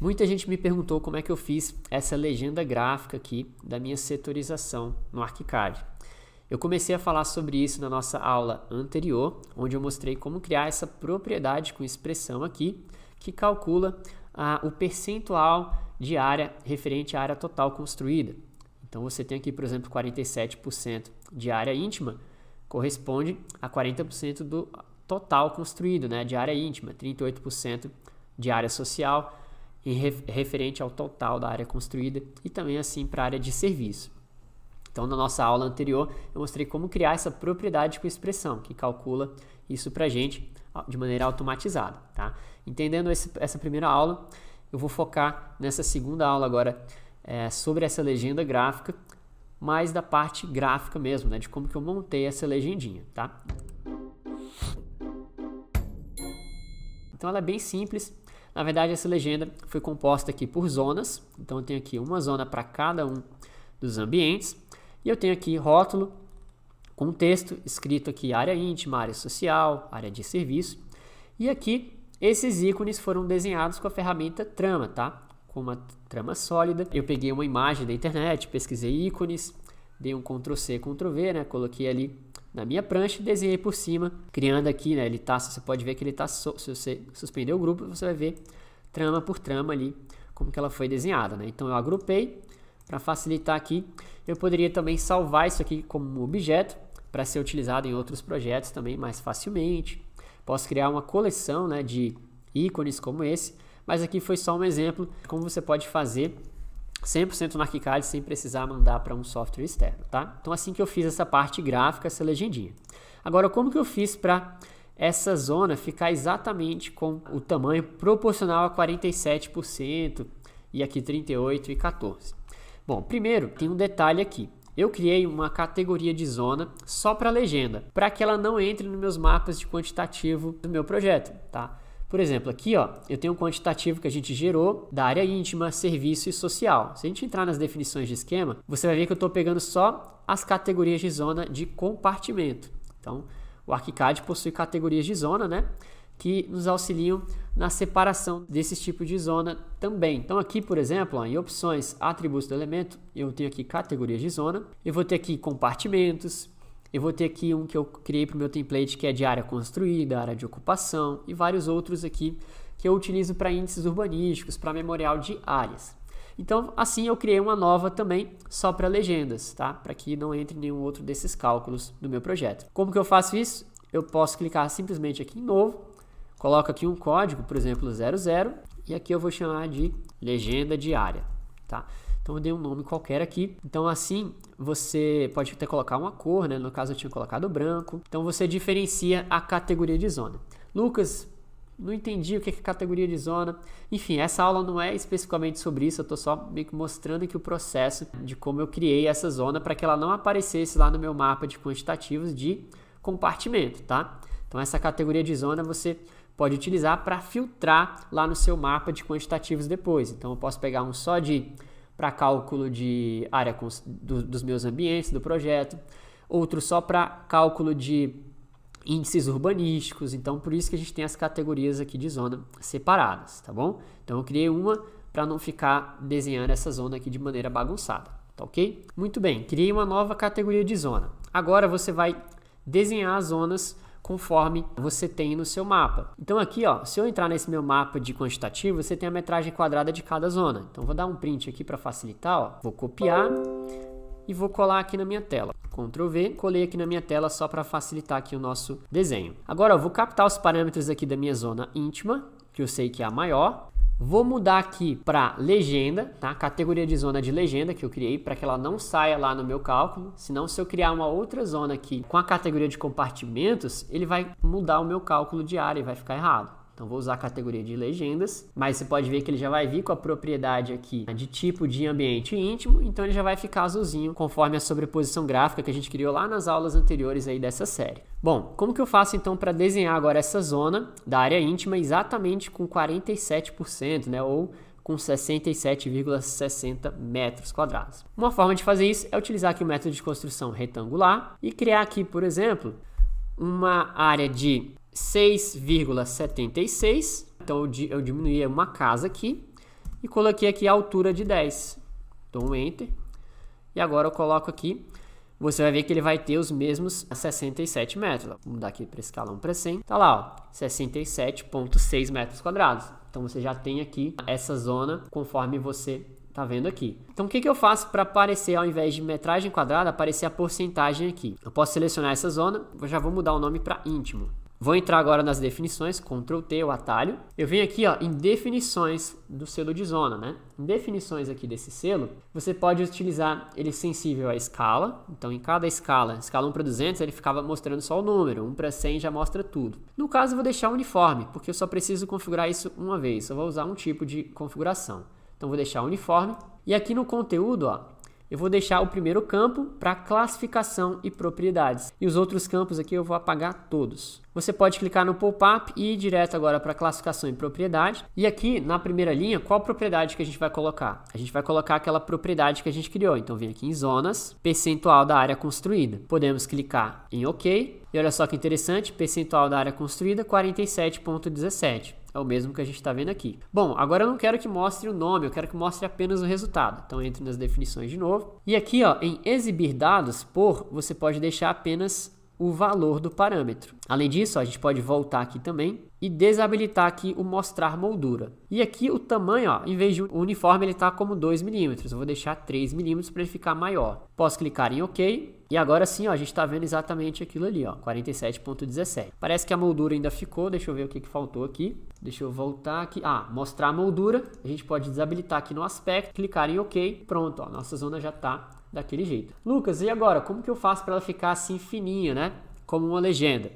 Muita gente me perguntou como é que eu fiz essa legenda gráfica aqui da minha setorização no ArchiCAD. Eu comecei a falar sobre isso na nossa aula anterior, onde eu mostrei como criar essa propriedade com expressão aqui, que calcula ah, o percentual de área referente à área total construída. Então você tem aqui, por exemplo, 47% de área íntima, corresponde a 40% do total construído, né, de área íntima, 38% de área social, referente ao total da área construída e também assim para a área de serviço. Então, na nossa aula anterior, eu mostrei como criar essa propriedade com expressão, que calcula isso para a gente de maneira automatizada. Tá? Entendendo esse, essa primeira aula, eu vou focar nessa segunda aula agora é, sobre essa legenda gráfica, mais da parte gráfica mesmo, né, de como que eu montei essa legendinha. Tá? Então, ela é bem simples, na verdade, essa legenda foi composta aqui por zonas. Então, eu tenho aqui uma zona para cada um dos ambientes. E eu tenho aqui rótulo com texto escrito aqui área íntima, área social, área de serviço. E aqui, esses ícones foram desenhados com a ferramenta trama, tá? Com uma trama sólida. Eu peguei uma imagem da internet, pesquisei ícones, dei um Ctrl+C, Ctrl+V, né? Coloquei ali na minha prancha e desenhei por cima, criando aqui, né? Ele tá, você pode ver que ele tá, se você suspender o grupo, você vai ver trama por trama ali, como que ela foi desenhada, né? Então eu agrupei, para facilitar aqui, eu poderia também salvar isso aqui como um objeto, para ser utilizado em outros projetos também mais facilmente. Posso criar uma coleção né, de ícones como esse, mas aqui foi só um exemplo de como você pode fazer 100% no ArchiCAD sem precisar mandar para um software externo, tá? Então assim que eu fiz essa parte gráfica, essa legendinha. Agora, como que eu fiz para essa zona ficar exatamente com o tamanho proporcional a 47% e aqui 38 e 14? Bom, primeiro tem um detalhe aqui. Eu criei uma categoria de zona só para legenda, para que ela não entre nos meus mapas de quantitativo do meu projeto, tá? Por exemplo, aqui ó, eu tenho um quantitativo que a gente gerou da área íntima, serviço e social. Se a gente entrar nas definições de esquema, você vai ver que eu estou pegando só as categorias de zona de compartimento. Então, o ArchiCAD possui categorias de zona, né? que nos auxiliam na separação desses tipos de zona também. Então aqui, por exemplo, ó, em opções, atributos do elemento, eu tenho aqui categorias de zona, eu vou ter aqui compartimentos, eu vou ter aqui um que eu criei para o meu template que é de área construída, área de ocupação e vários outros aqui que eu utilizo para índices urbanísticos, para memorial de áreas. Então, assim eu criei uma nova também só para legendas, tá? Para que não entre nenhum outro desses cálculos no meu projeto. Como que eu faço isso? Eu posso clicar simplesmente aqui em novo, coloco aqui um código, por exemplo, 00, e aqui eu vou chamar de legenda de área, tá? Então eu dei um nome qualquer aqui. Então assim, você pode até colocar uma cor, né? No caso eu tinha colocado branco. Então você diferencia a categoria de zona. Lucas, não entendi o que é, é categoria de zona. Enfim, essa aula não é especificamente sobre isso, eu estou só meio que mostrando aqui o processo de como eu criei essa zona para que ela não aparecesse lá no meu mapa de quantitativos de compartimento, tá? Então essa categoria de zona você pode utilizar para filtrar lá no seu mapa de quantitativos depois. Então eu posso pegar um só de para cálculo de área do, dos meus ambientes, do projeto, outro só para cálculo de índices urbanísticos. Então, por isso que a gente tem as categorias aqui de zona separadas, tá bom? Então, eu criei uma para não ficar desenhando essa zona aqui de maneira bagunçada, tá ok? Muito bem, criei uma nova categoria de zona. Agora você vai desenhar as zonas conforme você tem no seu mapa. Então aqui, ó, se eu entrar nesse meu mapa de quantitativo, você tem a metragem quadrada de cada zona. Então vou dar um print aqui para facilitar, ó. Vou copiar e vou colar aqui na minha tela. Ctrl V, colei aqui na minha tela só para facilitar aqui o nosso desenho. Agora eu vou captar os parâmetros aqui da minha zona íntima, que eu sei que é a maior, Vou mudar aqui para legenda, tá? Categoria de zona de legenda que eu criei para que ela não saia lá no meu cálculo. Senão, se eu criar uma outra zona aqui com a categoria de compartimentos, ele vai mudar o meu cálculo de área e vai ficar errado. Então vou usar a categoria de legendas, mas você pode ver que ele já vai vir com a propriedade aqui né, de tipo de ambiente íntimo, então ele já vai ficar azulzinho conforme a sobreposição gráfica que a gente criou lá nas aulas anteriores aí dessa série. Bom, como que eu faço então para desenhar agora essa zona da área íntima exatamente com 47%, né, ou com 67,60 metros quadrados. Uma forma de fazer isso é utilizar aqui o método de construção retangular e criar aqui, por exemplo, uma área de 6,76. Então eu diminuí uma casa aqui e coloquei aqui a altura de 10. Então enter. E agora eu coloco aqui. Você vai ver que ele vai ter os mesmos 67 metros. Vou mudar aqui para escalão para 100. Tá lá, 67.6 metros quadrados. Então você já tem aqui essa zona conforme você tá vendo aqui. Então o que, que eu faço para aparecer, ao invés de metragem quadrada, aparecer a porcentagem aqui? Eu posso selecionar essa zona, eu já vou mudar o nome para íntimo. Vou entrar agora nas definições, Ctrl T, o atalho. Eu venho aqui ó, em definições do selo de zona, né? Em definições aqui desse selo, você pode utilizar ele sensível à escala. Então, em cada escala, escala 1 para 200, ele ficava mostrando só o número. 1 para 100 já mostra tudo. No caso, eu vou deixar uniforme, porque eu só preciso configurar isso uma vez. Só vou usar um tipo de configuração. Então, vou deixar uniforme. E aqui no conteúdo, ó, eu vou deixar o primeiro campo para classificação e propriedades. E os outros campos aqui eu vou apagar todos. Você pode clicar no pop-up e ir direto agora para classificação e propriedade. E aqui na primeira linha, qual propriedade que a gente vai colocar? A gente vai colocar aquela propriedade que a gente criou. Então vem aqui em zonas, percentual da área construída. Podemos clicar em OK. E olha só que interessante, percentual da área construída 47.17 é o mesmo que a gente está vendo aqui. Bom, agora eu não quero que mostre o nome, eu quero que mostre apenas o resultado. Então entre nas definições de novo. E aqui ó, em exibir dados por, você pode deixar apenas o valor do parâmetro. Além disso, ó, a gente pode voltar aqui também e desabilitar aqui o mostrar moldura. E aqui o tamanho, ó, em vez de uniforme, ele está como 2 milímetros. Eu vou deixar 3 milímetros para ele ficar maior. Posso clicar em OK e agora sim, ó, a gente está vendo exatamente aquilo ali, ó, 47.17. Parece que a moldura ainda ficou, deixa eu ver o que, que faltou aqui. Deixa eu voltar aqui. Ah, mostrar a moldura. A gente pode desabilitar aqui no aspecto, clicar em OK. Pronto, ó, nossa zona já está daquele jeito. Lucas, e agora? Como que eu faço para ela ficar assim fininha, né? Como uma legenda.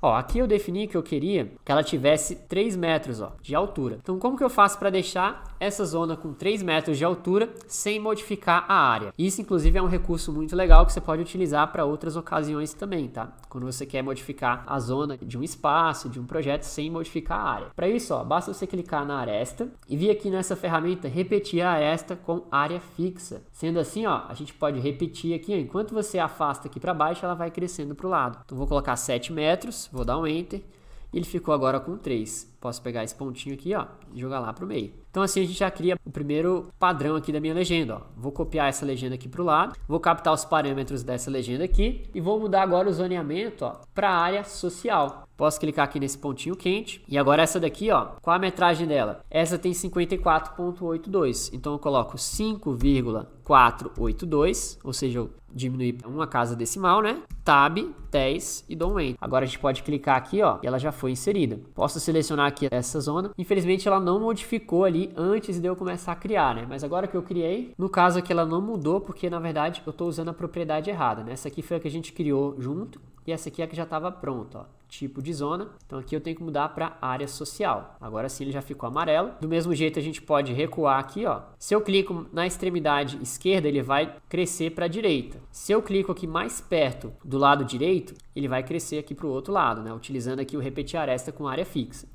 Ó, aqui eu defini que eu queria que ela tivesse 3 metros ó, de altura. Então, como que eu faço para deixar essa zona com 3 metros de altura sem modificar a área? Isso, inclusive, é um recurso muito legal que você pode utilizar para outras ocasiões também, tá? Quando você quer modificar a zona de um espaço, de um projeto, sem modificar a área. Para isso, ó, basta você clicar na aresta e vir aqui nessa ferramenta repetir a aresta com área fixa. Sendo assim, ó, a gente pode repetir aqui, ó, enquanto você afasta aqui para baixo, ela vai crescendo para o lado. Então, vou colocar 7 metros Vou dar um Enter ele ficou agora com 3. Posso pegar esse pontinho aqui, ó, e jogar lá para o meio. Então assim a gente já cria o primeiro padrão aqui da minha legenda, ó. Vou copiar essa legenda aqui para o lado, vou captar os parâmetros dessa legenda aqui e vou mudar agora o zoneamento, ó, para área social. Posso clicar aqui nesse pontinho quente. E agora essa daqui, ó, qual a metragem dela? Essa tem 54.82. Então eu coloco 5,482, ou seja, eu diminuí uma casa decimal, né? Tab, 10 e dou um enter. Agora a gente pode clicar aqui, ó, e ela já foi inserida. Posso selecionar aqui essa zona. Infelizmente ela não modificou ali antes de eu começar a criar, né? Mas agora que eu criei, no caso aqui ela não mudou, porque na verdade eu estou usando a propriedade errada, né? Essa aqui foi a que a gente criou junto. E essa aqui é a que já estava pronta, ó, tipo de zona. Então aqui eu tenho que mudar para área social. Agora sim ele já ficou amarelo. Do mesmo jeito a gente pode recuar aqui, ó. Se eu clico na extremidade esquerda, ele vai crescer para a direita. Se eu clico aqui mais perto do lado direito, ele vai crescer aqui para o outro lado, né? Utilizando aqui o repetir aresta com área fixa.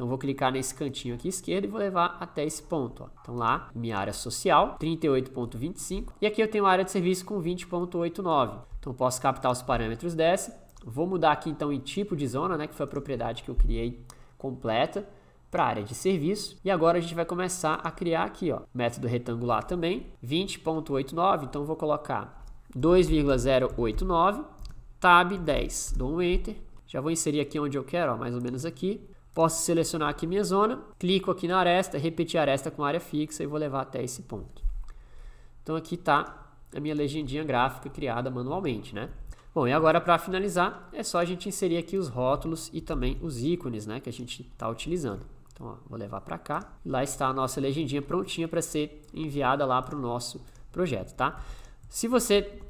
Então vou clicar nesse cantinho aqui esquerdo e vou levar até esse ponto. Ó. Então lá, minha área social, 38.25. E aqui eu tenho a área de serviço com 20.89. Então posso captar os parâmetros dessa. Vou mudar aqui então em tipo de zona, né, que foi a propriedade que eu criei completa para área de serviço. E agora a gente vai começar a criar aqui, ó, método retangular também, 20.89, então vou colocar 2,089, tab 10, dou um enter, já vou inserir aqui onde eu quero, ó, mais ou menos aqui. Posso selecionar aqui minha zona, clico aqui na aresta, repetir a aresta com área fixa e vou levar até esse ponto. Então aqui está a minha legendinha gráfica criada manualmente, né? Bom, e agora para finalizar, é só a gente inserir aqui os rótulos e também os ícones, né, que a gente está utilizando. Então, ó, vou levar para cá. Lá está a nossa legendinha prontinha para ser enviada lá para o nosso projeto, tá? Se você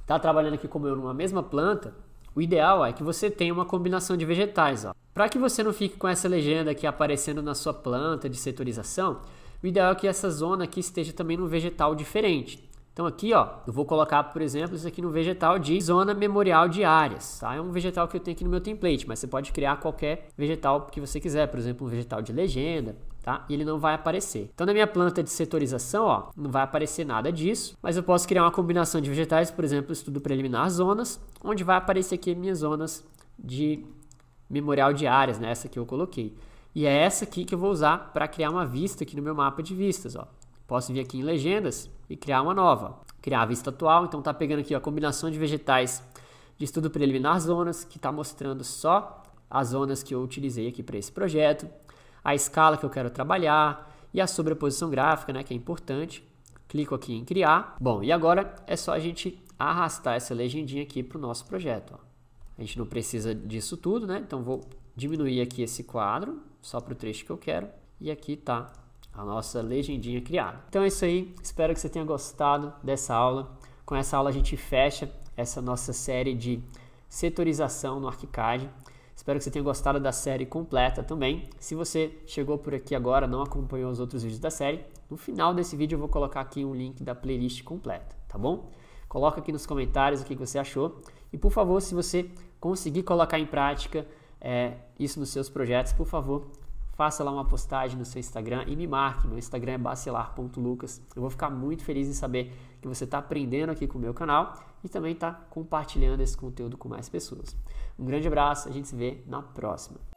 está trabalhando aqui como eu numa mesma planta, o ideal é que você tenha uma combinação de vegetais, ó. Para que você não fique com essa legenda aqui aparecendo na sua planta de setorização, o ideal é que essa zona aqui esteja também num vegetal diferente. Então aqui, ó, eu vou colocar, por exemplo, isso aqui no vegetal de zona memorial de áreas. Tá? É um vegetal que eu tenho aqui no meu template, mas você pode criar qualquer vegetal que você quiser, por exemplo, um vegetal de legenda, tá? E ele não vai aparecer. Então na minha planta de setorização, ó, não vai aparecer nada disso, mas eu posso criar uma combinação de vegetais, por exemplo, estudo preliminar zonas, onde vai aparecer aqui minhas zonas de memorial de áreas, né? essa que eu coloquei. E é essa aqui que eu vou usar para criar uma vista aqui no meu mapa de vistas. Ó. Posso vir aqui em legendas e criar uma nova. Criar a vista atual, então está pegando aqui ó, a combinação de vegetais de estudo preliminar zonas, que está mostrando só as zonas que eu utilizei aqui para esse projeto, a escala que eu quero trabalhar e a sobreposição gráfica, né, que é importante. Clico aqui em criar. Bom, e agora é só a gente arrastar essa legendinha aqui para o nosso projeto. Ó. A gente não precisa disso tudo, né? Então vou diminuir aqui esse quadro, só para o trecho que eu quero. E aqui está a nossa legendinha criada. Então é isso aí, espero que você tenha gostado dessa aula. Com essa aula a gente fecha essa nossa série de setorização no ArchiCAD. Espero que você tenha gostado da série completa também. Se você chegou por aqui agora, não acompanhou os outros vídeos da série, no final desse vídeo eu vou colocar aqui um link da playlist completa, tá bom? Coloca aqui nos comentários o que você achou. E por favor, se você conseguir colocar em prática é, isso nos seus projetos, por favor, faça lá uma postagem no seu Instagram e me marque. Meu Instagram é bacelar.lucas. Eu vou ficar muito feliz em saber que você está aprendendo aqui com o meu canal e também está compartilhando esse conteúdo com mais pessoas. Um grande abraço, a gente se vê na próxima.